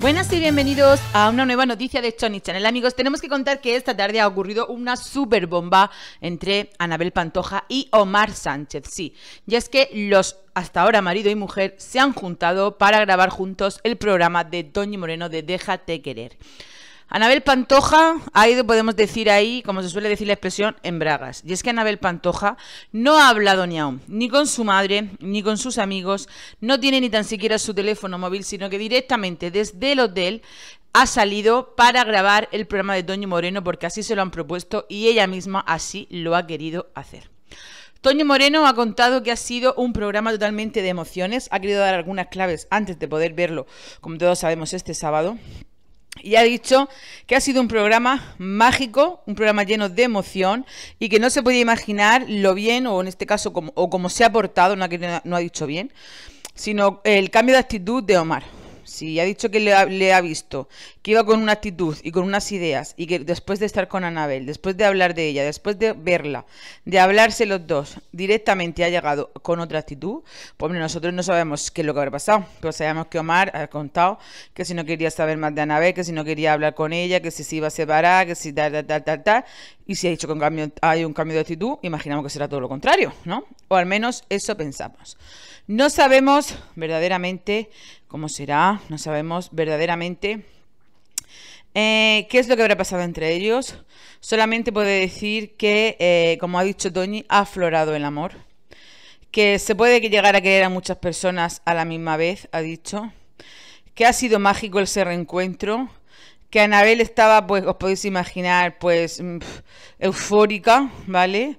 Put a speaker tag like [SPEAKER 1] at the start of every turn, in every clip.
[SPEAKER 1] Buenas y bienvenidos a una nueva noticia de Chony Channel. Amigos, tenemos que contar que esta tarde ha ocurrido una super bomba entre Anabel Pantoja y Omar Sánchez. Sí, y es que los hasta ahora marido y mujer se han juntado para grabar juntos el programa de Doña Moreno de Déjate querer. Anabel Pantoja ha ido, podemos decir ahí, como se suele decir la expresión, en bragas. Y es que Anabel Pantoja no ha hablado ni aún, ni con su madre, ni con sus amigos, no tiene ni tan siquiera su teléfono móvil, sino que directamente desde el hotel ha salido para grabar el programa de Toño Moreno porque así se lo han propuesto y ella misma así lo ha querido hacer. Toño Moreno ha contado que ha sido un programa totalmente de emociones, ha querido dar algunas claves antes de poder verlo, como todos sabemos, este sábado y ha dicho que ha sido un programa mágico, un programa lleno de emoción y que no se podía imaginar lo bien, o en este caso, como, o como se ha portado, no ha dicho bien, sino el cambio de actitud de Omar si ha dicho que le ha, ha, visto, que iba con una actitud y con unas ideas, y que después de estar con Anabel, después de hablar de ella, después de verla, de hablarse los dos, directamente ha llegado con otra actitud, pues nosotros no sabemos qué es lo que habrá pasado, pero sabemos que Omar ha contado que si no quería saber más de Anabel, que si no quería hablar con ella, que si se iba a separar, que si tal, tal, tal, tal, tal, y si ha dicho que hay un cambio de actitud, imaginamos que será todo lo contrario, ¿no? O al menos eso pensamos. No sabemos verdaderamente cómo será, no sabemos verdaderamente eh, ¿Qué es lo que habrá pasado entre ellos? Solamente puede decir que, eh, como ha dicho Tony, ha aflorado el amor. Que se puede que llegar a querer a muchas personas a la misma vez, ha dicho. Que ha sido mágico ese reencuentro que Anabel estaba, pues os podéis imaginar, pues mm, eufórica, ¿vale?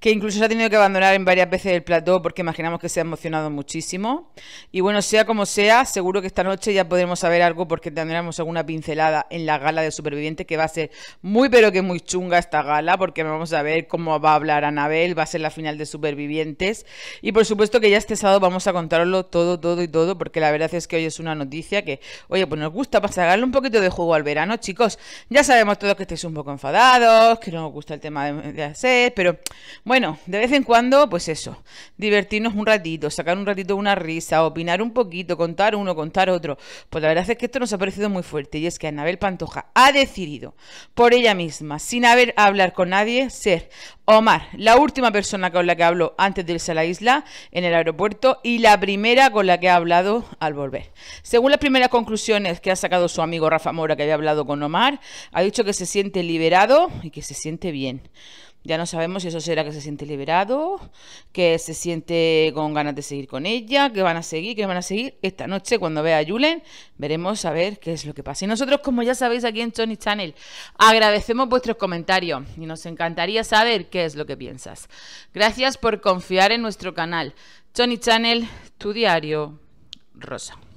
[SPEAKER 1] que incluso se ha tenido que abandonar en varias veces el plató porque imaginamos que se ha emocionado muchísimo. Y bueno, sea como sea, seguro que esta noche ya podremos saber algo porque tendremos alguna pincelada en la gala de supervivientes que va a ser muy pero que muy chunga esta gala porque vamos a ver cómo va a hablar Anabel, va a ser la final de supervivientes. Y por supuesto que ya este sábado vamos a contarlo todo, todo y todo porque la verdad es que hoy es una noticia que, oye, pues nos gusta sacarle un poquito de juego al verano, chicos. Ya sabemos todos que estáis un poco enfadados, que no os gusta el tema de, de hacer, pero bueno, de vez en cuando, pues eso, divertirnos un ratito, sacar un ratito una risa, opinar un poquito, contar uno, contar otro. Pues la verdad es que esto nos ha parecido muy fuerte y es que Anabel Pantoja ha decidido por ella misma, sin haber hablar con nadie, ser Omar, la última persona con la que habló antes de irse a la isla en el aeropuerto y la primera con la que ha hablado al volver. Según las primeras conclusiones que ha sacado su amigo Rafa Mora, que había hablado con Omar, ha dicho que se siente liberado y que se siente bien. Ya no sabemos si eso será que se siente liberado, que se siente con ganas de seguir con ella, que van a seguir, que van a seguir. Esta noche, cuando vea a Julen, veremos a ver qué es lo que pasa. Y nosotros, como ya sabéis aquí en Tony Channel, agradecemos vuestros comentarios y nos encantaría saber qué es lo que piensas. Gracias por confiar en nuestro canal. Tony Channel, tu diario rosa.